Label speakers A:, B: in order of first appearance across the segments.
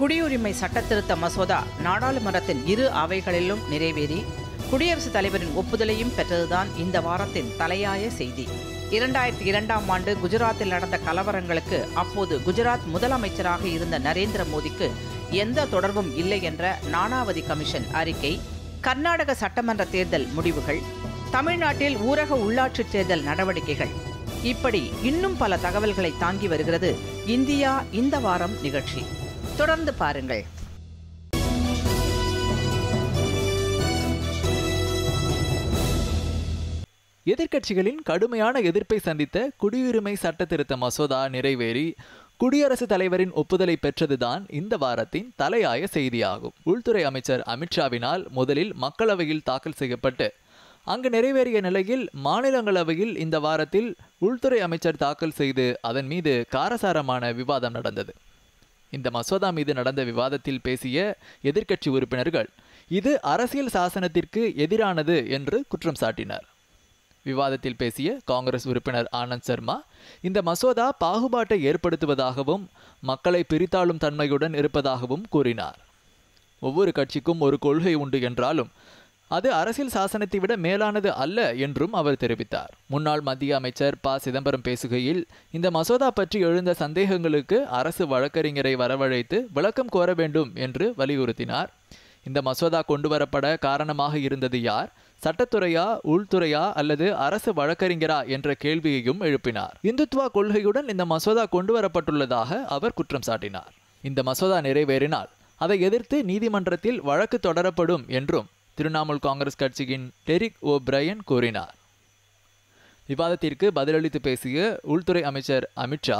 A: குடியுரிமை சட்டத்திருத்த திருத்த மசோதா நாடாளுமன்றத்தின் இரு அவைகளிலும் நிறைவேறி குடியரசுத் தலைவரின் ஒப்புதலையும் பெற்றதுதான் இந்த வாரத்தின் தலையாய செய்தி இரண்டாயிரத்தி இரண்டாம் ஆண்டு குஜராத்தில் நடந்த கலவரங்களுக்கு அப்போது குஜராத் முதலமைச்சராக இருந்த நரேந்திர மோடிக்கு எந்த தொடர்பும் இல்லை என்ற நானாவதி கமிஷன் அறிக்கை கர்நாடக சட்டமன்ற தேர்தல் முடிவுகள் தமிழ்நாட்டில் ஊரக உள்ளாட்சி தேர்தல் நடவடிக்கைகள் இப்படி இன்னும் பல தகவல்களை தாங்கி வருகிறது இந்தியா இந்த வாரம் நிகழ்ச்சி தொடர்ந்து பாருங்கள்
B: எதிர்க்கட்சிகளின் கடுமையான எதிர்ப்பை சந்தித்த குடியுரிமை சட்ட திருத்த மசோதா நிறைவேறி குடியரசுத் தலைவரின் ஒப்புதலை பெற்றதுதான் இந்த வாரத்தின் தலையாய செய்தியாகும் உள்துறை அமைச்சர் அமித்ஷாவினால் முதலில் மக்களவையில் தாக்கல் செய்யப்பட்டு அங்கு நிறைவேறிய நிலையில் மாநிலங்களவையில் இந்த வாரத்தில் உள்துறை அமைச்சர் தாக்கல் செய்து அதன் மீது காரசாரமான விவாதம் நடந்தது இந்த மசோதா மீது நடந்த விவாதத்தில் பேசிய எதிர்க்கட்சி உறுப்பினர்கள் இது அரசியல் சாசனத்திற்கு எதிரானது என்று குற்றம் சாட்டினர் விவாதத்தில் பேசிய காங்கிரஸ் உறுப்பினர் ஆனந்த் சர்மா இந்த மசோதா பாகுபாட்டை ஏற்படுத்துவதாகவும் மக்களை பிரித்தாளும் தன்மையுடன் இருப்பதாகவும் கூறினார் ஒவ்வொரு கட்சிக்கும் ஒரு கொள்கை உண்டு என்றாலும் அது அரசியல் சாசனத்தை விட மேலானது அல்ல என்றும் அவர் தெரிவித்தார் முன்னாள் மத்திய அமைச்சர் ப சிதம்பரம் பேசுகையில் இந்த மசோதா பற்றி எழுந்த சந்தேகங்களுக்கு அரசு வழக்கறிஞரை வரவழைத்து விளக்கம் கோர வேண்டும் என்று வலியுறுத்தினார் இந்த மசோதா கொண்டுவரப்பட காரணமாக இருந்தது யார் சட்டத்துறையா உள்துறையா அல்லது அரசு வழக்கறிஞரா என்ற கேள்வியையும் எழுப்பினார் இந்துத்வா கொள்கையுடன் இந்த மசோதா கொண்டுவரப்பட்டுள்ளதாக அவர் குற்றம் சாட்டினார் இந்த மசோதா நிறைவேறினால் அதை எதிர்த்து நீதிமன்றத்தில் வழக்கு தொடரப்படும் என்றும் திருணாமுல் காங்கிரஸ் கட்சியின் டெரிக் ஓ பிரையன் கூறினார் விவாதத்திற்கு பதிலளித்து பேசிய உள்துறை அமைச்சர் அமித்ஷா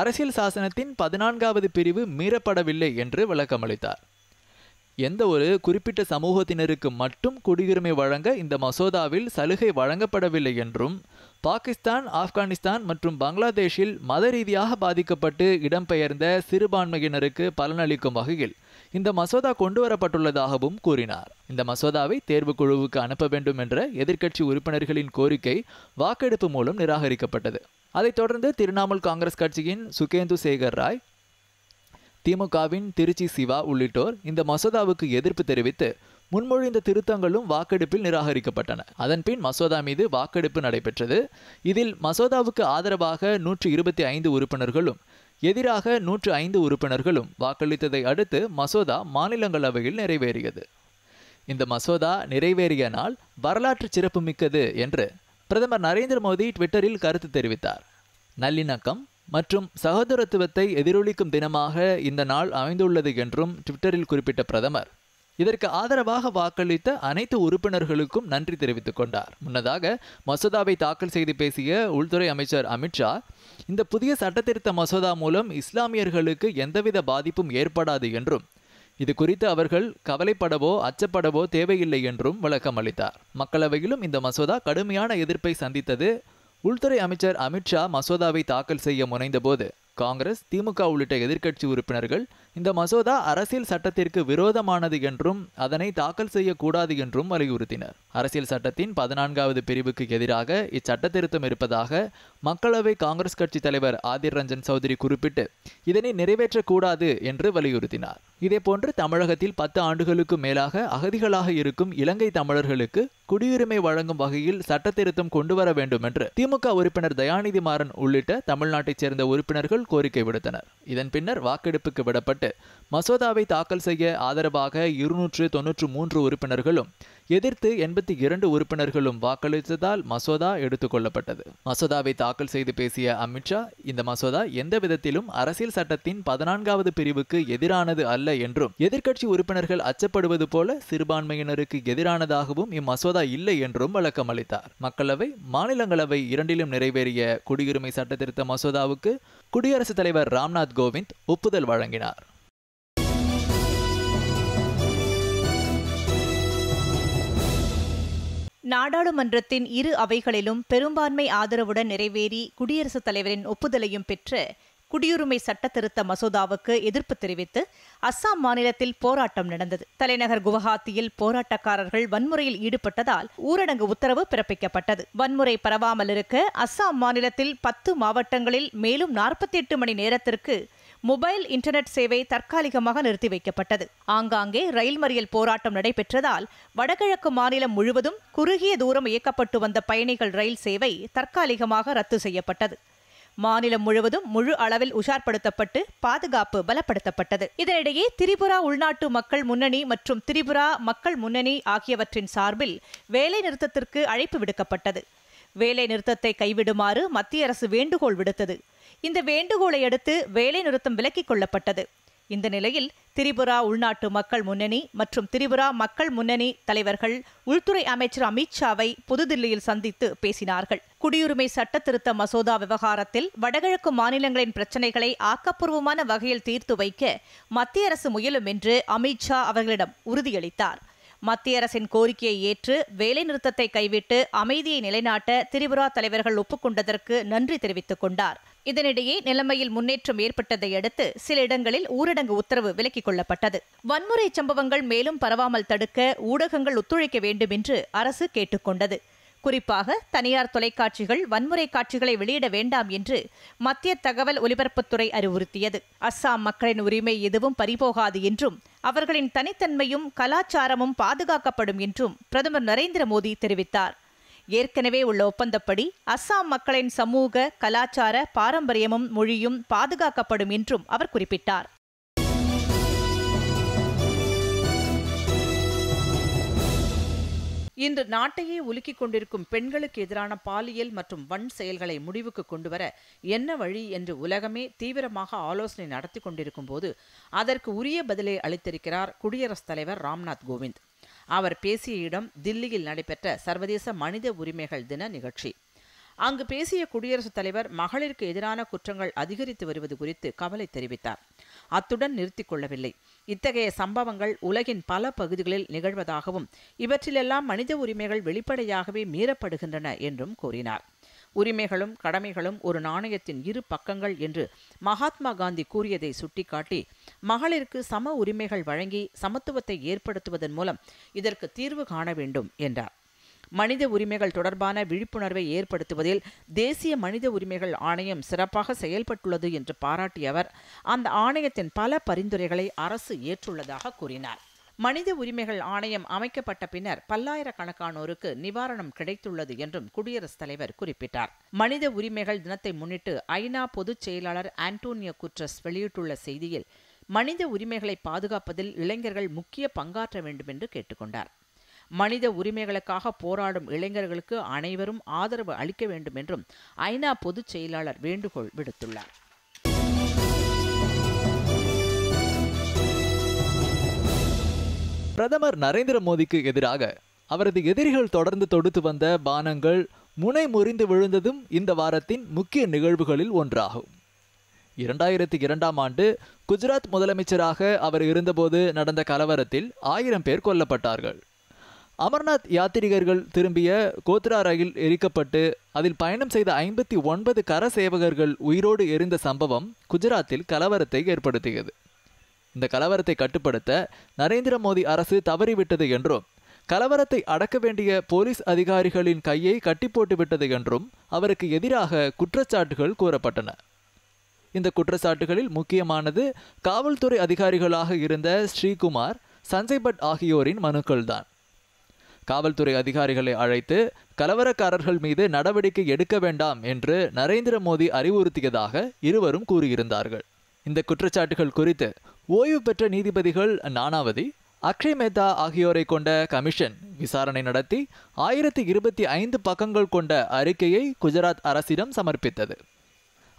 B: அரசியல் சாசனத்தின் பதினான்காவது பிரிவு மீறப்படவில்லை என்று விளக்கமளித்தார் எந்த ஒரு குறிப்பிட்ட சமூகத்தினருக்கு மட்டும் குடியுரிமை வழங்க இந்த மசோதாவில் சலுகை வழங்கப்படவில்லை என்றும் பாகிஸ்தான் ஆப்கானிஸ்தான் மற்றும் பங்களாதேஷில் மத ரீதியாக பாதிக்கப்பட்டு இடம்பெயர்ந்த சிறுபான்மையினருக்கு பலனளிக்கும் வகையில் இந்த மசோதா கொண்டு வரப்பட்டுள்ளதாகவும் கூறினார் இந்த மசோதாவை தேர்வு குழுவுக்கு அனுப்ப வேண்டும் என்ற எதிர்க்கட்சி உறுப்பினர்களின் கோரிக்கை வாக்கெடுப்பு மூலம் நிராகரிக்கப்பட்டது அதைத் தொடர்ந்து திரிணாமுல் காங்கிரஸ் கட்சியின் சுகேந்து சேகர் ராய் திமுகவின் திருச்சி சிவா உள்ளிட்டோர் இந்த மசோதாவுக்கு எதிர்ப்பு தெரிவித்து முன்மொழிந்த திருத்தங்களும் வாக்கெடுப்பில் நிராகரிக்கப்பட்டன அதன்பின் மசோதா மீது வாக்கெடுப்பு நடைபெற்றது இதில் மசோதாவுக்கு ஆதரவாக நூற்றி இருபத்தி ஐந்து உறுப்பினர்களும் எதிராக நூற்று ஐந்து உறுப்பினர்களும் வாக்களித்ததை அடுத்து மசோதா மாநிலங்களவையில் நிறைவேறியது இந்த மசோதா நிறைவேறிய நாள் வரலாற்று சிறப்புமிக்கது என்று பிரதமர் நரேந்திர மோடி ட்விட்டரில் கருத்து தெரிவித்தார் நல்லிணக்கம் மற்றும் சகோதரத்துவத்தை எதிரொலிக்கும் தினமாக இந்த நாள் அமைந்துள்ளது என்றும் ட்விட்டரில் குறிப்பிட்ட பிரதமர் இதற்கு ஆதரவாக வாக்களித்த அனைத்து உறுப்பினர்களுக்கும் நன்றி தெரிவித்துக் கொண்டார் முன்னதாக மசோதாவை தாக்கல் செய்து பேசிய உள்துறை அமைச்சர் அமித்ஷா இந்த புதிய சட்டத்திருத்த மசோதா மூலம் இஸ்லாமியர்களுக்கு எந்தவித பாதிப்பும் ஏற்படாது என்றும் இது குறித்து அவர்கள் கவலைப்படவோ அச்சப்படவோ தேவையில்லை என்றும் விளக்கம் அளித்தார் மக்களவையிலும் இந்த மசோதா கடுமையான எதிர்ப்பை சந்தித்தது உள்துறை அமைச்சர் அமித்ஷா மசோதாவை தாக்கல் செய்ய முனைந்தபோது காங்கிரஸ் திமுக உள்ளிட்ட எதிர்க்கட்சி உறுப்பினர்கள் இந்த மசோதா அரசியல் சட்டத்திற்கு விரோதமானது என்றும் அதனை தாக்கல் செய்யக்கூடாது என்றும் வலியுறுத்தினர் அரசியல் சட்டத்தின் பதினான்காவது பிரிவுக்கு எதிராக இச்சட்ட திருத்தம் இருப்பதாக மக்களவை காங்கிரஸ் கட்சி தலைவர் ஆதிர் ரஞ்சன் சௌத்ரி குறிப்பிட்டு இதனை நிறைவேற்றக்கூடாது என்று வலியுறுத்தினார் இதேபோன்று தமிழகத்தில் பத்து ஆண்டுகளுக்கு மேலாக அகதிகளாக இருக்கும் இலங்கை தமிழர்களுக்கு குடியுரிமை வழங்கும் வகையில் சட்ட திருத்தம் கொண்டு வர வேண்டும் என்று திமுக உறுப்பினர் தயாநிதி மாறன் உள்ளிட்ட தமிழ்நாட்டைச் சேர்ந்த உறுப்பினர்கள் கோரிக்கை விடுத்தனர் இதன் பின்னர் வாக்கெடுப்புக்கு விடப்பட்டு மேற்பட்டு மசோதாவை தாக்கல் செய்ய ஆதரவாக இருநூற்று தொன்னூற்று மூன்று உறுப்பினர்களும் எதிர்த்து எண்பத்தி இரண்டு உறுப்பினர்களும் வாக்களித்ததால் மசோதா எடுத்துக்கொள்ளப்பட்டது மசோதாவை தாக்கல் செய்து பேசிய அமித்ஷா இந்த மசோதா எந்த விதத்திலும் அரசியல் சட்டத்தின் பதினான்காவது பிரிவுக்கு எதிரானது அல்ல என்றும் எதிர்க்கட்சி உறுப்பினர்கள் அச்சப்படுவது போல சிறுபான்மையினருக்கு எதிரானதாகவும் இம்மசோதா இல்லை என்றும் விளக்கம் அளித்தார் மக்களவை மாநிலங்களவை இரண்டிலும் நிறைவேறிய குடியுரிமை சட்டத்திருத்த மசோதாவுக்கு குடியரசுத் தலைவர் ராம்நாத் கோவிந்த் ஒப்புதல் வழங்கினார்
C: நாடாளுமன்றத்தின் இரு அவைகளிலும் பெரும்பான்மை ஆதரவுடன் நிறைவேறி குடியரசுத் தலைவரின் ஒப்புதலையும் பெற்று குடியுரிமை சட்ட திருத்த மசோதாவுக்கு எதிர்ப்பு தெரிவித்து அஸ்ஸாம் மாநிலத்தில் போராட்டம் நடந்தது தலைநகர் குவஹாத்தியில் போராட்டக்காரர்கள் வன்முறையில் ஈடுபட்டதால் ஊரடங்கு உத்தரவு பிறப்பிக்கப்பட்டது வன்முறை பரவாமல் இருக்க அஸ்ஸாம் மாநிலத்தில் பத்து மாவட்டங்களில் மேலும் நாற்பத்தி எட்டு மணி நேரத்திற்கு மொபைல் இன்டர்நெட் சேவை தற்காலிகமாக நிறுத்தி வைக்கப்பட்டது ஆங்காங்கே ரயில் மறியல் போராட்டம் நடைபெற்றதால் வடகிழக்கு மாநிலம் முழுவதும் குறுகிய தூரம் இயக்கப்பட்டு வந்த பயணிகள் ரயில் சேவை தற்காலிகமாக ரத்து செய்யப்பட்டது மாநிலம் முழுவதும் முழு அளவில் உஷார்படுத்தப்பட்டு பாதுகாப்பு பலப்படுத்தப்பட்டது இதனிடையே திரிபுரா உள்நாட்டு மக்கள் முன்னணி மற்றும் திரிபுரா மக்கள் முன்னணி ஆகியவற்றின் சார்பில் வேலை நிறுத்தத்திற்கு அழைப்பு விடுக்கப்பட்டது வேலை நிறுத்தத்தை கைவிடுமாறு மத்திய அரசு வேண்டுகோள் விடுத்தது இந்த வேண்டுகோளை அடுத்து வேலைநிறுத்தம் விலக்கிக் கொள்ளப்பட்டது இந்த நிலையில் திரிபுரா உள்நாட்டு மக்கள் முன்னணி மற்றும் திரிபுரா மக்கள் முன்னணி தலைவர்கள் உள்துறை அமைச்சர் அமித்ஷாவை புதுதில்லியில் சந்தித்து பேசினார்கள் குடியுரிமை சட்ட திருத்த மசோதா விவகாரத்தில் வடகிழக்கு மாநிலங்களின் பிரச்சினைகளை ஆக்கப்பூர்வமான வகையில் தீர்த்து வைக்க மத்திய அரசு முயலும் என்று அமித்ஷா அவர்களிடம் உறுதியளித்தார் மத்திய அரசின் கோரிக்கையை ஏற்று வேலைநிறுத்தத்தை கைவிட்டு அமைதியை நிலைநாட்ட திரிபுரா தலைவர்கள் ஒப்புக்கொண்டதற்கு நன்றி தெரிவித்துக் கொண்டாா் இதனிடையே நிலைமையில் முன்னேற்றம் ஏற்பட்டதை அடுத்து சில இடங்களில் ஊரடங்கு உத்தரவு விலக்கிக் கொள்ளப்பட்டது வன்முறை சம்பவங்கள் மேலும் பரவாமல் தடுக்க ஊடகங்கள் ஒத்துழைக்க வேண்டும் என்று அரசு கேட்டுக்கொண்டது குறிப்பாக தனியார் தொலைக்காட்சிகள் வன்முறை காட்சிகளை வெளியிட வேண்டாம் என்று மத்திய தகவல் ஒலிபரப்புத்துறை அறிவுறுத்தியது அஸ்ஸாம் மக்களின் உரிமை எதுவும் பறிபோகாது என்றும் அவர்களின் தனித்தன்மையும் கலாச்சாரமும் பாதுகாக்கப்படும் என்றும் பிரதமர் நரேந்திர மோடி தெரிவித்தார் ஏற்கனவே உள்ள ஒப்பந்தப்படி அஸ்ஸாம் மக்களின் சமூக கலாச்சார பாரம்பரியமும் மொழியும் பாதுகாக்கப்படும் என்றும் அவர் குறிப்பிட்டார்
A: இன்று நாட்டையே உலுக்கிக் கொண்டிருக்கும் பெண்களுக்கு எதிரான பாலியல் மற்றும் வன் செயல்களை முடிவுக்கு கொண்டுவர என்ன வழி என்று உலகமே தீவிரமாக ஆலோசனை நடத்தி கொண்டிருக்கும் போது அதற்கு உரிய பதிலை அளித்திருக்கிறார் குடியரசுத் தலைவர் ராம்நாத் கோவிந்த் அவர் பேசிய இடம் தில்லியில் நடைபெற்ற சர்வதேச மனித உரிமைகள் தின நிகழ்ச்சி அங்கு பேசிய குடியரசுத் தலைவர் மகளிருக்கு எதிரான குற்றங்கள் அதிகரித்து வருவது குறித்து கவலை தெரிவித்தார் அத்துடன் நிறுத்திக் கொள்ளவில்லை இத்தகைய சம்பவங்கள் உலகின் பல பகுதிகளில் நிகழ்வதாகவும் இவற்றிலெல்லாம் மனித உரிமைகள் வெளிப்படையாகவே மீறப்படுகின்றன என்றும் கூறினார் உரிமைகளும் கடமைகளும் ஒரு நாணயத்தின் இரு பக்கங்கள் என்று மகாத்மா காந்தி கூறியதை சுட்டிக்காட்டி மகளிருக்கு சம உரிமைகள் வழங்கி சமத்துவத்தை ஏற்படுத்துவதன் மூலம் இதற்கு தீர்வு காண வேண்டும் என்றார் மனித உரிமைகள் தொடர்பான விழிப்புணர்வை ஏற்படுத்துவதில் தேசிய மனித உரிமைகள் ஆணையம் சிறப்பாக செயல்பட்டுள்ளது என்று பாராட்டிய அவர் அந்த ஆணையத்தின் பல பரிந்துரைகளை அரசு ஏற்றுள்ளதாக கூறினார் மனித உரிமைகள் ஆணையம் அமைக்கப்பட்ட பின்னர் பல்லாயிரக்கணக்கானோருக்கு நிவாரணம் கிடைத்துள்ளது என்றும் குடியரசுத் தலைவர் குறிப்பிட்டார் மனித உரிமைகள் தினத்தை முன்னிட்டு ஐநா பொதுச் செயலாளர் ஆண்டோனியோ குட்ரஸ் வெளியிட்டுள்ள செய்தியில் மனித உரிமைகளை பாதுகாப்பதில் இளைஞர்கள் முக்கிய பங்காற்ற வேண்டும் என்று கேட்டுக்கொண்டார் மனித உரிமைகளுக்காக போராடும் இளைஞர்களுக்கு அனைவரும் ஆதரவு அளிக்க வேண்டும் என்றும் ஐநா பொதுச் செயலாளர் வேண்டுகோள் விடுத்துள்ளார்
B: பிரதமர் நரேந்திர மோடிக்கு எதிராக அவரது எதிரிகள் தொடர்ந்து தொடுத்து வந்த பானங்கள் முனை முறிந்து விழுந்ததும் இந்த வாரத்தின் முக்கிய நிகழ்வுகளில் ஒன்றாகும் இரண்டாயிரத்தி இரண்டாம் ஆண்டு குஜராத் முதலமைச்சராக அவர் இருந்தபோது நடந்த கலவரத்தில் ஆயிரம் பேர் கொல்லப்பட்டார்கள் அமர்நாத் யாத்திரிகர்கள் திரும்பிய கோத்ரா ரயில் எரிக்கப்பட்டு அதில் பயணம் செய்த ஐம்பத்தி ஒன்பது கர சேவகர்கள் உயிரோடு எரிந்த சம்பவம் குஜராத்தில் கலவரத்தை ஏற்படுத்தியது இந்த கலவரத்தை கட்டுப்படுத்த நரேந்திர மோடி அரசு தவறிவிட்டது என்றும் கலவரத்தை அடக்க வேண்டிய போலீஸ் அதிகாரிகளின் கையை கட்டி போட்டுவிட்டது என்றும் அவருக்கு எதிராக குற்றச்சாட்டுகள் கூறப்பட்டன இந்த குற்றச்சாட்டுகளில் முக்கியமானது காவல்துறை அதிகாரிகளாக இருந்த ஸ்ரீகுமார் சஞ்சய் பட் ஆகியோரின் மனுக்கள்தான் காவல்துறை அதிகாரிகளை அழைத்து கலவரக்காரர்கள் மீது நடவடிக்கை எடுக்க வேண்டாம் என்று நரேந்திர மோடி அறிவுறுத்தியதாக இருவரும் கூறியிருந்தார்கள் இந்த குற்றச்சாட்டுகள் குறித்து ஓய்வு பெற்ற நீதிபதிகள் நானாவதி அக்ஷய் மேத்தா ஆகியோரை கொண்ட கமிஷன் விசாரணை நடத்தி ஆயிரத்தி இருபத்தி ஐந்து பக்கங்கள் கொண்ட அறிக்கையை குஜராத் அரசிடம் சமர்ப்பித்தது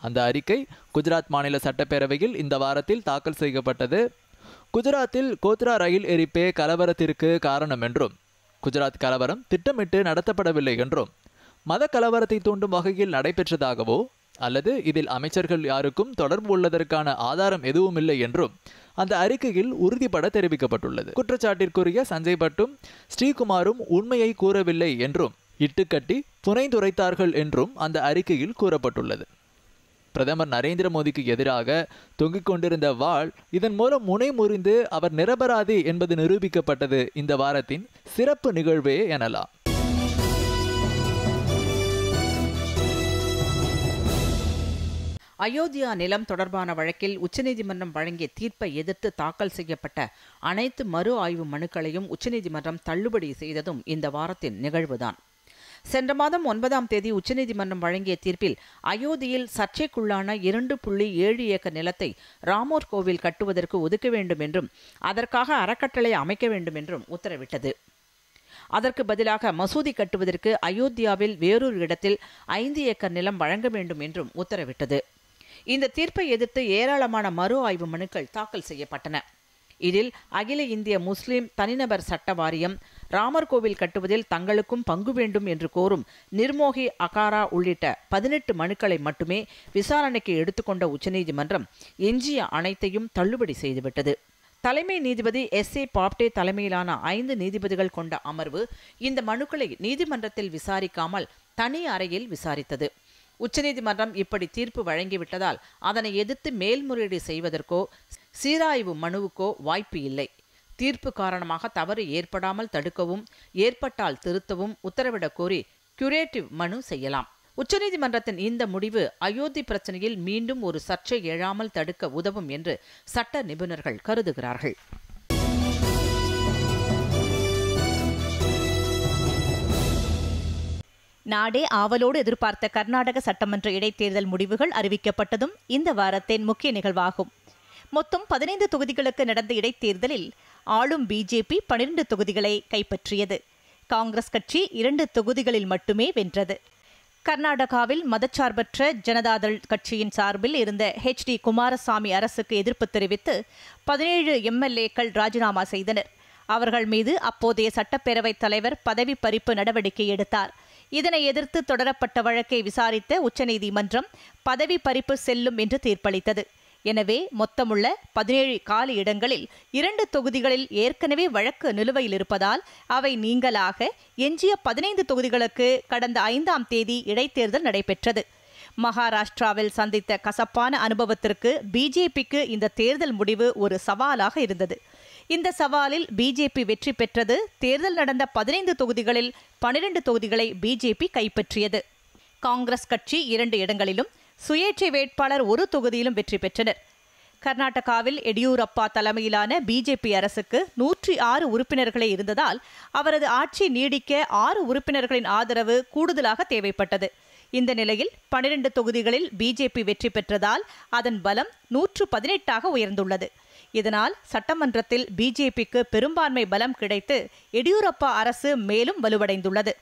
B: அந்த அறிக்கை குஜராத் மாநில சட்டப்பேரவையில் இந்த வாரத்தில் தாக்கல் செய்யப்பட்டது குஜராத்தில் கோத்ரா ரயில் எரிப்பே கலவரத்திற்கு காரணம் என்றும் குஜராத் கலவரம் திட்டமிட்டு நடத்தப்படவில்லை என்றும் மத கலவரத்தை தூண்டும் வகையில் நடைபெற்றதாகவோ அல்லது இதில் அமைச்சர்கள் யாருக்கும் தொடர்பு உள்ளதற்கான ஆதாரம் எதுவும் இல்லை என்றும் அந்த அறிக்கையில் உறுதிபட தெரிவிக்கப்பட்டுள்ளது குற்றச்சாட்டிற்குரிய சஞ்சய் பட்டும் ஸ்ரீகுமாரும் உண்மையை கூறவில்லை என்றும் இட்டுக்கட்டி புனைந்துரைத்தார்கள் என்றும் அந்த அறிக்கையில் கூறப்பட்டுள்ளது பிரதமர் நரேந்திர மோடிக்கு எதிராக தொங்கிக் கொண்டிருந்த வாள் இதன் மூலம் முனை முறிந்து அவர் நிரபராதி என்பது நிரூபிக்கப்பட்டது இந்த வாரத்தின் சிறப்பு நிகழ்வே எனலாம்
A: அயோத்தியா நிலம் தொடர்பான வழக்கில் உச்சநீதிமன்றம் வழங்கிய தீர்ப்பை எதிர்த்து தாக்கல் செய்யப்பட்ட அனைத்து மறு ஆய்வு மனுக்களையும் உச்சநீதிமன்றம் தள்ளுபடி செய்ததும் இந்த வாரத்தின் நிகழ்வுதான் சென்ற மாதம் ஒன்பதாம் தேதி உச்சநீதிமன்றம் வழங்கிய தீர்ப்பில் அயோத்தியில் சர்ச்சைக்குள்ளான இரண்டு புள்ளி ஏழு ஏக்கர் நிலத்தை ராமோர் கோவில் கட்டுவதற்கு ஒதுக்க வேண்டும் என்றும் அதற்காக அறக்கட்டளை அமைக்க வேண்டும் என்றும் உத்தரவிட்டது அதற்கு பதிலாக மசூதி கட்டுவதற்கு அயோத்தியாவில் வேறொரு இடத்தில் ஐந்து ஏக்கர் நிலம் வழங்க வேண்டும் என்றும் உத்தரவிட்டது இந்த தீர்ப்பை எதிர்த்து ஏராளமான மறு ஆய்வு மனுக்கள் தாக்கல் செய்யப்பட்டன இதில் அகில இந்திய முஸ்லிம் தனிநபர் சட்ட வாரியம் ராமர் கோவில் கட்டுவதில் தங்களுக்கும் பங்கு வேண்டும் என்று கோரும் நிர்மோகி அகாரா உள்ளிட்ட பதினெட்டு மனுக்களை மட்டுமே விசாரணைக்கு எடுத்துக்கொண்ட உச்சநீதிமன்றம் எஞ்சிய அனைத்தையும் தள்ளுபடி செய்துவிட்டது தலைமை நீதிபதி எஸ் ஏ பாப்டே தலைமையிலான ஐந்து நீதிபதிகள் கொண்ட அமர்வு இந்த மனுக்களை நீதிமன்றத்தில் விசாரிக்காமல் தனி அறையில் விசாரித்தது உச்சநீதிமன்றம் இப்படி தீர்ப்பு வழங்கிவிட்டதால் அதனை எதிர்த்து மேல்முறையீடு செய்வதற்கோ சீராய்வு மனுவுக்கோ வாய்ப்பு இல்லை தீர்ப்பு காரணமாக தவறு ஏற்படாமல் தடுக்கவும் ஏற்பட்டால் திருத்தவும் உத்தரவிடக் கோரி கியூரேட்டிவ் மனு செய்யலாம் உச்சநீதிமன்றத்தின் இந்த முடிவு அயோத்தி பிரச்சனையில் மீண்டும் ஒரு சர்ச்சை எழாமல் தடுக்க உதவும் என்று சட்ட நிபுணர்கள் கருதுகிறார்கள் நாடே ஆவலோடு எதிர்பார்த்த
C: கர்நாடக சட்டமன்ற இடைத்தேர்தல் முடிவுகள் அறிவிக்கப்பட்டதும் இந்த வாரத்தின் முக்கிய நிகழ்வாகும் மொத்தம் பதினைந்து தொகுதிகளுக்கு நடந்த இடைத்தேர்தலில் ஆளும் பிஜேபி பனிரெண்டு தொகுதிகளை கைப்பற்றியது காங்கிரஸ் கட்சி இரண்டு தொகுதிகளில் மட்டுமே வென்றது கர்நாடகாவில் மதச்சார்பற்ற ஜனதாதள் கட்சியின் சார்பில் இருந்த ஹெச் டி குமாரசாமி அரசுக்கு எதிர்ப்பு தெரிவித்து பதினேழு எம்எல்ஏக்கள் ராஜினாமா செய்தனர் அவர்கள் மீது அப்போதைய சட்டப்பேரவைத் தலைவர் பதவி பறிப்பு நடவடிக்கை எடுத்தார் இதனை எதிர்த்து தொடரப்பட்ட வழக்கை விசாரித்த உச்சநீதிமன்றம் பதவி பறிப்பு செல்லும் என்று தீர்ப்பளித்தது எனவே மொத்தமுள்ள பதினேழு காலி இடங்களில் இரண்டு தொகுதிகளில் ஏற்கனவே வழக்கு நிலுவையில் இருப்பதால் அவை நீங்களாக எஞ்சிய பதினைந்து தொகுதிகளுக்கு கடந்த ஐந்தாம் தேதி இடைத்தேர்தல் நடைபெற்றது மகாராஷ்டிராவில் சந்தித்த கசப்பான அனுபவத்திற்கு பிஜேபிக்கு இந்த தேர்தல் முடிவு ஒரு சவாலாக இருந்தது இந்த சவாலில் பிஜேபி வெற்றி பெற்றது தேர்தல் நடந்த பதினைந்து தொகுதிகளில் பனிரெண்டு தொகுதிகளை பிஜேபி கைப்பற்றியது காங்கிரஸ் கட்சி இரண்டு இடங்களிலும் சுயேட்சை வேட்பாளர் ஒரு தொகுதியிலும் வெற்றி பெற்றனர் கர்நாடகாவில் எடியூரப்பா தலைமையிலான பிஜேபி அரசுக்கு நூற்றி ஆறு உறுப்பினர்களே இருந்ததால் அவரது ஆட்சி நீடிக்க ஆறு உறுப்பினர்களின் ஆதரவு கூடுதலாக தேவைப்பட்டது இந்த நிலையில் பனிரெண்டு தொகுதிகளில் பிஜேபி வெற்றி பெற்றதால் அதன் பலம் நூற்று பதினெட்டாக உயர்ந்துள்ளது இதனால் சட்டமன்றத்தில் பிஜேபிக்கு பெரும்பான்மை பலம் கிடைத்து எடியூரப்பா அரசு மேலும் வலுவடைந்துள்ளது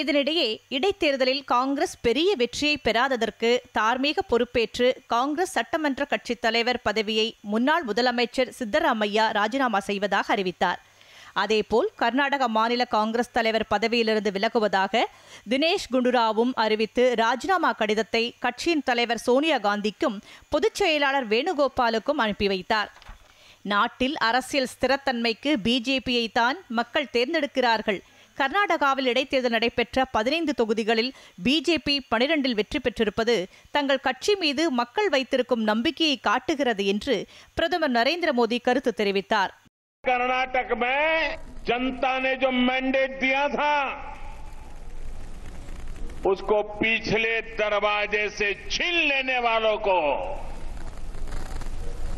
C: இதனிடையே இடைத்தேர்தலில் காங்கிரஸ் பெரிய வெற்றியை பெறாததற்கு தார்மீக பொறுப்பேற்று காங்கிரஸ் சட்டமன்ற கட்சித் தலைவர் பதவியை முன்னாள் முதலமைச்சர் சித்தராமையா ராஜினாமா செய்வதாக அறிவித்தார் அதேபோல் கர்நாடக மாநில காங்கிரஸ் தலைவர் பதவியிலிருந்து விலகுவதாக தினேஷ் குண்டுராவும் அறிவித்து ராஜினாமா கடிதத்தை கட்சியின் தலைவர் சோனியா காந்திக்கும் பொதுச் செயலாளர் வேணுகோபாலுக்கும் அனுப்பி வைத்தார் நாட்டில் அரசியல் ஸ்திரத்தன்மைக்கு பிஜேபியை தான் மக்கள் தேர்ந்தெடுக்கிறார்கள் கர்நாடகாவில் இடைத்தேர்தல் நடைபெற்ற பதினைந்து தொகுதிகளில் பிஜேபி பனிரெண்டில் வெற்றி பெற்றிருப்பது தங்கள் கட்சி மீது மக்கள் வைத்திருக்கும் நம்பிக்கையை காட்டுகிறது என்று பிரதமர் நரேந்திர மோடி கருத்து தெரிவித்தார்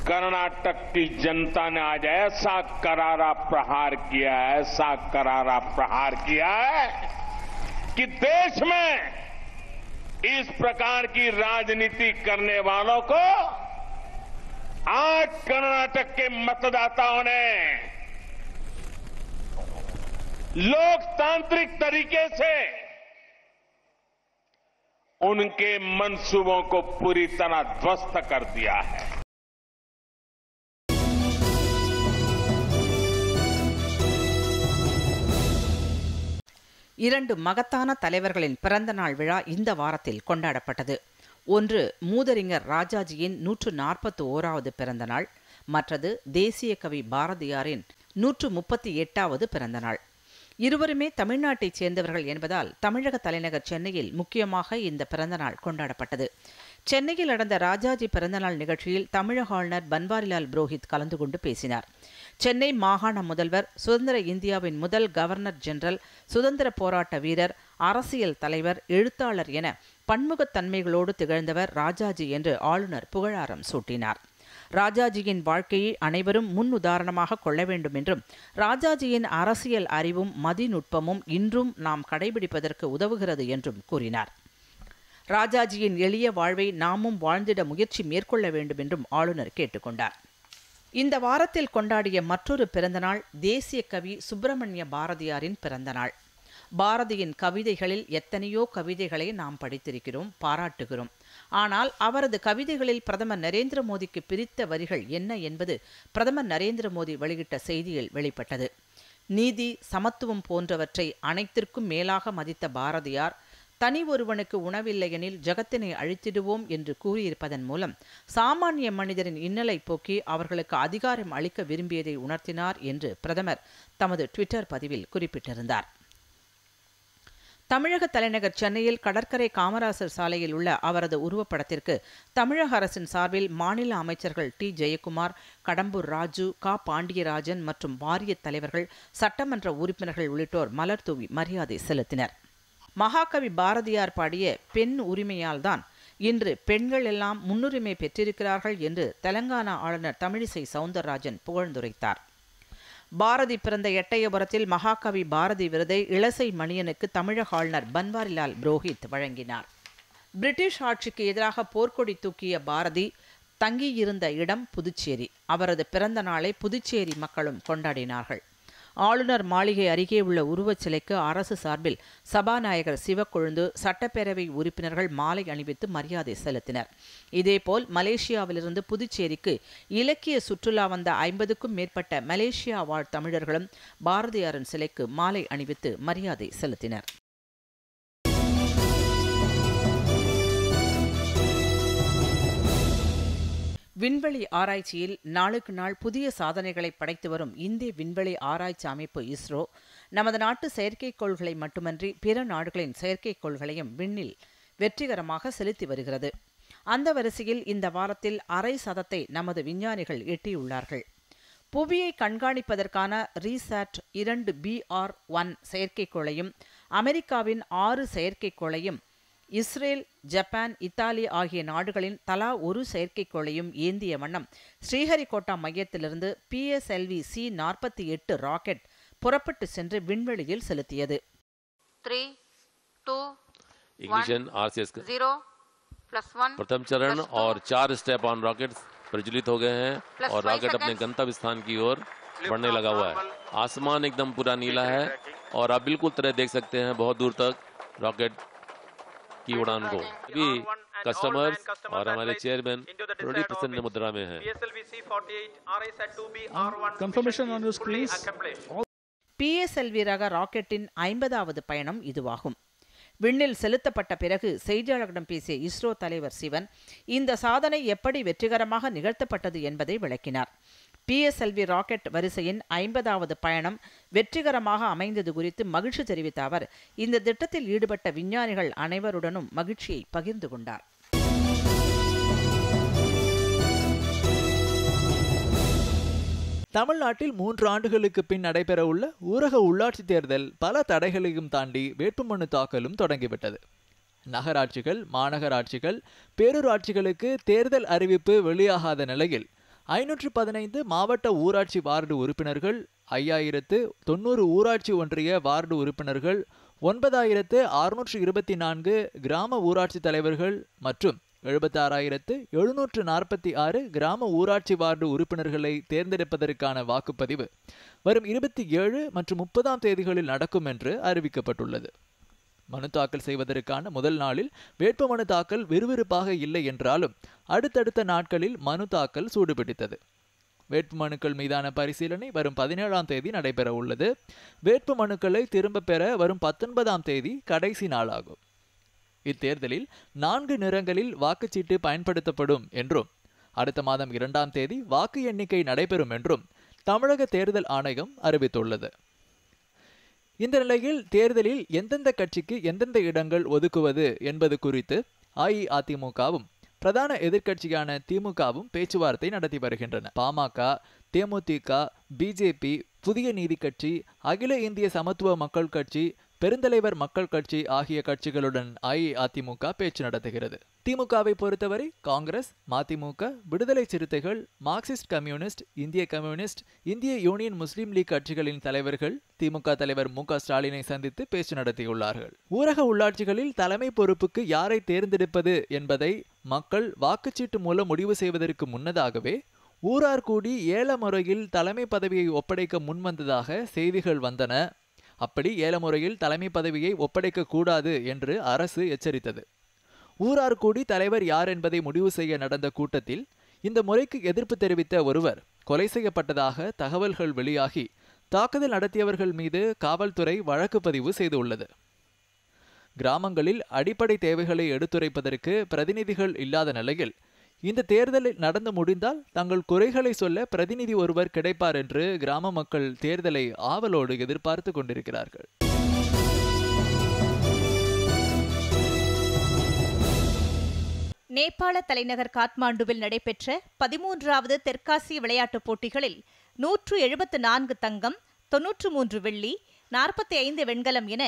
B: कर्नाटक की जनता ने आज ऐसा करारा प्रहार किया है ऐसा करारा प्रहार किया है कि देश में इस प्रकार की राजनीति करने वालों को आज कर्नाटक के मतदाताओं ने लोकतांत्रिक तरीके से उनके मंसूबों को पूरी तरह ध्वस्त कर दिया है
A: இரண்டு மகத்தான தலைவர்களின் பிறந்த நாள் விழா இந்த வாரத்தில் கொண்டாடப்பட்டது ஒன்று மூதறிஞர் ராஜாஜியின் நூற்று நாற்பத்தி ஓராவது பிறந்தநாள் மற்றது தேசிய கவி பாரதியாரின் நூற்று முப்பத்தி எட்டாவது பிறந்தநாள் இருவருமே தமிழ்நாட்டைச் சேர்ந்தவர்கள் என்பதால் தமிழக தலைநகர் சென்னையில் முக்கியமாக இந்த பிறந்தநாள் கொண்டாடப்பட்டது சென்னையில் நடந்த ராஜாஜி பிறந்தநாள் நிகழ்ச்சியில் தமிழக ஆளுநர் பன்வாரிலால் புரோஹித் கலந்து கொண்டு பேசினார் சென்னை மாகாண முதல்வர் சுதந்திர இந்தியாவின் முதல் கவர்னர் ஜெனரல் சுதந்திர போராட்ட வீரர் அரசியல் தலைவர் எழுத்தாளர் என பன்முகத் தன்மைகளோடு திகழ்ந்தவர் ராஜாஜி என்று ஆளுநர் புகழாரம் சூட்டினார் ராஜாஜியின் வாழ்க்கையை அனைவரும் முன் உதாரணமாக கொள்ள வேண்டும் என்றும் ராஜாஜியின் அரசியல் அறிவும் மதிநுட்பமும் இன்றும் நாம் கடைபிடிப்பதற்கு உதவுகிறது என்றும் கூறினார் ராஜாஜியின் எளிய வாழ்வை நாமும் வாழ்ந்திட முயற்சி மேற்கொள்ள வேண்டும் என்றும் ஆளுநர் கேட்டுக்கொண்டார் இந்த வாரத்தில் கொண்டாடிய மற்றொரு பிறந்தநாள் தேசிய கவி சுப்பிரமணிய பாரதியாரின் பிறந்தநாள் பாரதியின் கவிதைகளில் எத்தனையோ கவிதைகளை நாம் படித்திருக்கிறோம் பாராட்டுகிறோம் ஆனால் அவரது கவிதைகளில் பிரதமர் நரேந்திர மோடிக்கு பிரித்த வரிகள் என்ன என்பது பிரதமர் நரேந்திர மோடி வெளியிட்ட செய்தியில் வெளிப்பட்டது நீதி சமத்துவம் போன்றவற்றை அனைத்திற்கும் மேலாக மதித்த பாரதியார் தனி ஒருவனுக்கு உணவில்லையெனில் ஜகத்தினை அழித்திடுவோம் என்று கூறியிருப்பதன் மூலம் சாமானிய மனிதரின் இன்னலை போக்கி அவர்களுக்கு அதிகாரம் அளிக்க விரும்பியதை உணர்த்தினார் என்று பிரதமர் தமது ட்விட்டர் பதிவில் குறிப்பிட்டிருந்தார் தமிழக தலைநகர் சென்னையில் கடற்கரை காமராசர் சாலையில் உள்ள அவரது உருவப்படத்திற்கு தமிழக அரசின் சார்பில் மாநில அமைச்சர்கள் டி ஜெயக்குமார் கடம்பூர் ராஜு கா பாண்டியராஜன் மற்றும் வாரிய தலைவர்கள் சட்டமன்ற உறுப்பினர்கள் உள்ளிட்டோர் மலர் தூவி மரியாதை செலுத்தினர் மகாகவி பாரதியார் பாடிய பெண் உரிமையால்தான் இன்று பெண்கள் எல்லாம் முன்னுரிமை பெற்றிருக்கிறார்கள் என்று தெலங்கானா ஆளுநர் தமிழிசை சவுந்தரராஜன் புகழ்ந்துரைத்தார் பாரதி பிறந்த எட்டயபுரத்தில் மகாகவி பாரதி விருதை இளசை மணியனுக்கு தமிழக ஆளுநர் பன்வாரிலால் புரோஹித் வழங்கினார் பிரிட்டிஷ் ஆட்சிக்கு எதிராக போர்க்கொடி தூக்கிய பாரதி தங்கியிருந்த இடம் புதுச்சேரி அவரது பிறந்த நாளை புதுச்சேரி மக்களும் கொண்டாடினார்கள் ஆளுநர் மாளிகை அருகே உள்ள உருவச் சிலைக்கு அரசு சார்பில் சபாநாயகர் சிவக்கொழுந்து சட்டப்பேரவை உறுப்பினர்கள் மாலை அணிவித்து மரியாதை செலுத்தினர் இதேபோல் மலேசியாவிலிருந்து புதுச்சேரிக்கு இலக்கிய சுற்றுலா வந்த ஐம்பதுக்கும் மேற்பட்ட மலேசியா வாழ் தமிழர்களும் பாரதியாரின் சிலைக்கு மாலை அணிவித்து மரியாதை செலுத்தினர் விண்வெளி ஆராய்ச்சியில் நாளுக்கு நாள் புதிய சாதனைகளை படைத்து வரும் இந்திய விண்வெளி ஆராய்ச்சி அமைப்பு இஸ்ரோ நமது நாட்டு செயற்கைக்கோள்களை மட்டுமன்றி பிற நாடுகளின் செயற்கைக்கோள்களையும் விண்ணில் வெற்றிகரமாக செலுத்தி வருகிறது அந்த வரிசையில் இந்த வாரத்தில் அரை சதத்தை நமது விஞ்ஞானிகள் எட்டியுள்ளார்கள் புவியை கண்காணிப்பதற்கான ரீசாட் இரண்டு பிஆர் ஒன் செயற்கைக்கோளையும் அமெரிக்காவின் ஆறு செயற்கைக்கோளையும் இஸ்ரேல் ஜப்பான் இத்தாலி ஆகிய நாடுகளின் தலா ஒரு செயற்கைக்கோளையும் ஏந்திய வண்ணம் ஸ்ரீஹரிகோட்டா மையத்திலிருந்து பிஎஸ்எல்வி சி நாற்பத்தி எட்டு ராக்கெட் புறப்பட்டு சென்று விண்வெளியில் செலுத்தியது
B: ignition RCS
A: zero plus one
B: प्रथम चरण और चार स्टेप ऑन रॉकेट प्रज्वलित हो गए हैं और रॉकेट अपने गंतव्य स्थान की ओर बढ़ने लगा हुआ है आसमान एकदम पूरा नीला है और आप बिल्कुल तरह देख सकते हैं बहुत दूर तक रॉकेट की उड़ान को अभी कस्टमर्स और हमारे चेयरमैन प्रणीत परसेंट मुद्रा में हैं।
A: Confirmation on your screen PSLV ரக ராக்கெட்டின் ஐம்பதாவது பயணம் இதுவாகும் விண்ணில் செலுத்தப்பட்ட பிறகு செய்தியாளர்களிடம் பேசிய இஸ்ரோ தலைவர் சிவன் இந்த சாதனை எப்படி வெற்றிகரமாக நிகழ்த்தப்பட்டது என்பதை விளக்கினார் பிஎஸ்எல்வி ராக்கெட் வரிசையின் ஐம்பதாவது பயணம் வெற்றிகரமாக அமைந்தது குறித்து மகிழ்ச்சி தெரிவித்த அவர் இந்த திட்டத்தில் ஈடுபட்ட விஞ்ஞானிகள் அனைவருடனும் மகிழ்ச்சியை
B: பகிர்ந்து கொண்டார் தமிழ்நாட்டில் மூன்று ஆண்டுகளுக்கு பின் நடைபெறவுள்ள ஊரக உள்ளாட்சி தேர்தல் பல தடைகளையும் தாண்டி வேட்புமனு தாக்கலும் தொடங்கிவிட்டது நகராட்சிகள் மாநகராட்சிகள் பேரூராட்சிகளுக்கு தேர்தல் அறிவிப்பு வெளியாகாத நிலையில் ஐநூற்று பதினைந்து மாவட்ட ஊராட்சி வார்டு உறுப்பினர்கள் ஐயாயிரத்து தொண்ணூறு ஊராட்சி ஒன்றிய வார்டு உறுப்பினர்கள் ஒன்பதாயிரத்து அறுநூற்று இருபத்தி நான்கு கிராம ஊராட்சி தலைவர்கள் மற்றும் எழுபத்தாறாயிரத்து எழுநூற்று நாற்பத்தி ஆறு கிராம ஊராட்சி வார்டு உறுப்பினர்களை தேர்ந்தெடுப்பதற்கான வாக்குப்பதிவு வரும் இருபத்தி ஏழு மற்றும் முப்பதாம் தேதிகளில் நடக்கும் என்று அறிவிக்கப்பட்டுள்ளது மனு தாக்கல் செய்வதற்கான முதல் நாளில் வேட்புமனு தாக்கல் விறுவிறுப்பாக இல்லை என்றாலும் அடுத்தடுத்த நாட்களில் மனு தாக்கல் சூடுபிடித்தது வேட்பு மனுக்கள் மீதான பரிசீலனை வரும் பதினேழாம் தேதி நடைபெற உள்ளது வேட்பு மனுக்களை திரும்ப பெற வரும் பத்தொன்பதாம் தேதி கடைசி நாளாகும் இத்தேர்தலில் நான்கு நிறங்களில் வாக்குச்சீட்டு பயன்படுத்தப்படும் என்றும் அடுத்த மாதம் இரண்டாம் தேதி வாக்கு எண்ணிக்கை நடைபெறும் என்றும் தமிழக தேர்தல் ஆணையம் அறிவித்துள்ளது இந்த நிலையில் தேர்தலில் எந்தெந்த கட்சிக்கு எந்தெந்த இடங்கள் ஒதுக்குவது என்பது குறித்து அஇஅதிமுகவும் பிரதான எதிர்க்கட்சியான திமுகவும் பேச்சுவார்த்தை நடத்தி வருகின்றன பாமக தேமுதிக பிஜேபி புதிய நீதி கட்சி அகில இந்திய சமத்துவ மக்கள் கட்சி பெருந்தலைவர் மக்கள் கட்சி ஆகிய கட்சிகளுடன் அஇஅதிமுக பேச்சு நடத்துகிறது திமுகவை பொறுத்தவரை காங்கிரஸ் மதிமுக விடுதலை சிறுத்தைகள் மார்க்சிஸ்ட் கம்யூனிஸ்ட் இந்திய கம்யூனிஸ்ட் இந்திய யூனியன் முஸ்லீம் லீக் கட்சிகளின் தலைவர்கள் திமுக தலைவர் மு ஸ்டாலினை சந்தித்து பேச்சு நடத்தியுள்ளார்கள் ஊரக உள்ளாட்சிகளில் தலைமை பொறுப்புக்கு யாரை தேர்ந்தெடுப்பது என்பதை மக்கள் வாக்குச்சீட்டு மூலம் முடிவு செய்வதற்கு முன்னதாகவே ஊரார் கூடி ஏல முறையில் தலைமை பதவியை ஒப்படைக்க முன்வந்ததாக செய்திகள் வந்தன அப்படி ஏலமுறையில் தலைமை பதவியை ஒப்படைக்க கூடாது என்று அரசு எச்சரித்தது ஊரார் கூடி தலைவர் யார் என்பதை முடிவு செய்ய நடந்த கூட்டத்தில் இந்த முறைக்கு எதிர்ப்பு தெரிவித்த ஒருவர் கொலை செய்யப்பட்டதாக தகவல்கள் வெளியாகி தாக்குதல் நடத்தியவர்கள் மீது காவல்துறை வழக்கு பதிவு செய்துள்ளது கிராமங்களில் அடிப்படை தேவைகளை எடுத்துரைப்பதற்கு பிரதிநிதிகள் இல்லாத நிலையில் இந்த தேர்தல் நடந்து முடிந்தால் தங்கள் குறைகளை சொல்ல பிரதிநிதி ஒருவர் கிடைப்பார் என்று கிராம மக்கள் தேர்தலை ஆவலோடு எதிர்பார்த்து கொண்டிருக்கிறார்கள்
C: நேபாள தலைநகர் காத்மாண்டுவில் நடைபெற்ற பதிமூன்றாவது தெற்காசிய விளையாட்டுப் போட்டிகளில் நூற்று எழுபத்து நான்கு தங்கம் தொன்னூற்று மூன்று வெள்ளி நாற்பத்தி ஐந்து வெண்கலம் என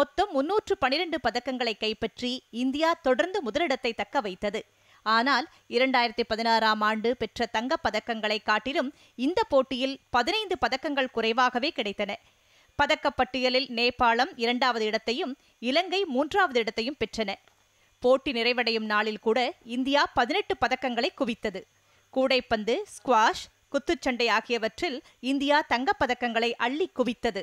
C: மொத்தம் முன்னூற்று பனிரெண்டு பதக்கங்களை கைப்பற்றி இந்தியா தொடர்ந்து முதலிடத்தை தக்க வைத்தது ஆனால் இரண்டாயிரத்தி பதினாறாம் ஆண்டு பெற்ற தங்கப் பதக்கங்களை காட்டிலும் இந்த போட்டியில் பதினைந்து பதக்கங்கள் குறைவாகவே கிடைத்தன பதக்கப்பட்டியலில் நேபாளம் இரண்டாவது இடத்தையும் இலங்கை மூன்றாவது இடத்தையும் பெற்றன போட்டி நிறைவடையும் நாளில் கூட இந்தியா பதினெட்டு பதக்கங்களை குவித்தது கூடைப்பந்து ஸ்குவாஷ் குத்துச்சண்டை ஆகியவற்றில் இந்தியா தங்கப்பதக்கங்களை அள்ளி குவித்தது